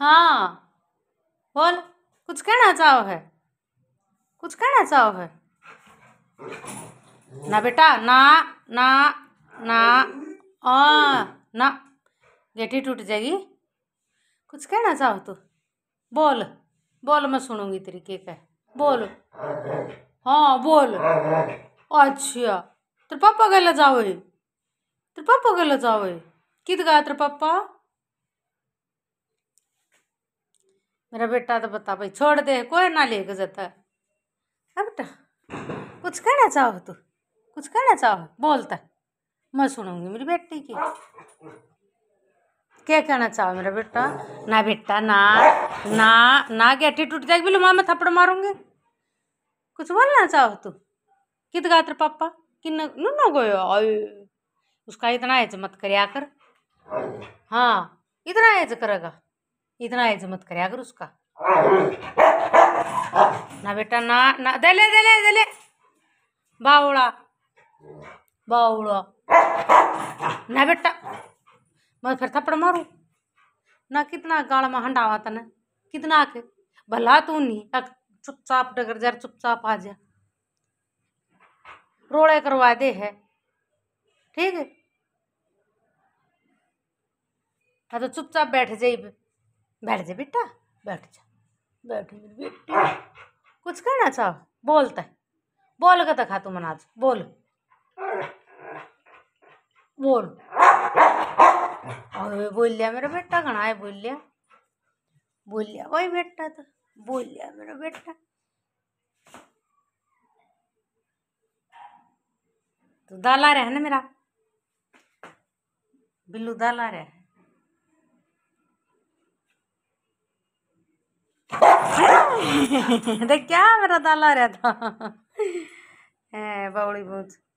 हाँ बोल कुछ कहना चाहो है कुछ कहना चाहो है ना बेटा ना ना ना आ ना गेठी टूट जाएगी कुछ कहना चाहो तू बोल बोल मैं सुनूंगी तेरी का बोल हाँ बोल अच्छा तेरे पापा गला जाओ तेरे पापा गला जाओ कित गया तेरे पापा मेरा बेटा तो बता भाई छोड़ दे कोई ना लेके जाता है हाँ बेटा कुछ कहना चाहो तू कुछ कहना चाहो बोलता तो, मैं सुनूंगी मेरी बेटी की क्या कहना चाहो मेरा बेटा ना बेटा ना ना ना के टूट जाएगी बोलो माँ मैं थप्पड़ मारूंगी कुछ बोलना चाहो तू कित गात्र पापा कि नु ना गयो उसका इतना ऐज मत कर कर हाँ इतना ऐज करेगा इतना है मत करे अगर उसका ना बेटा ना ना दले दले दले बावड़ा बावड़ा ना बेटा मैं फिर थप्पड़ मारू ना कितना गाल में हंडावा तने कितना के भला तू नहीं चुपचाप डगर जा चुपचाप आ जा रोड़े करवा दे है ठीक है हाँ तो चुपचाप बैठ जाइए बैठ जा बेटा बैठ जा बैठ बेटा कुछ कहना चाहो बोलता है बोल का तो तुम तू मना बोल बोल और बोल लिया मेरा बेटा घना है बोल लिया बोल लिया वही बेटा तो बोल लिया मेरा बेटा तो दाला रहे ना मेरा बिल्लू दाला रहे क्या मेरा दाला रहता है बौड़ी भूत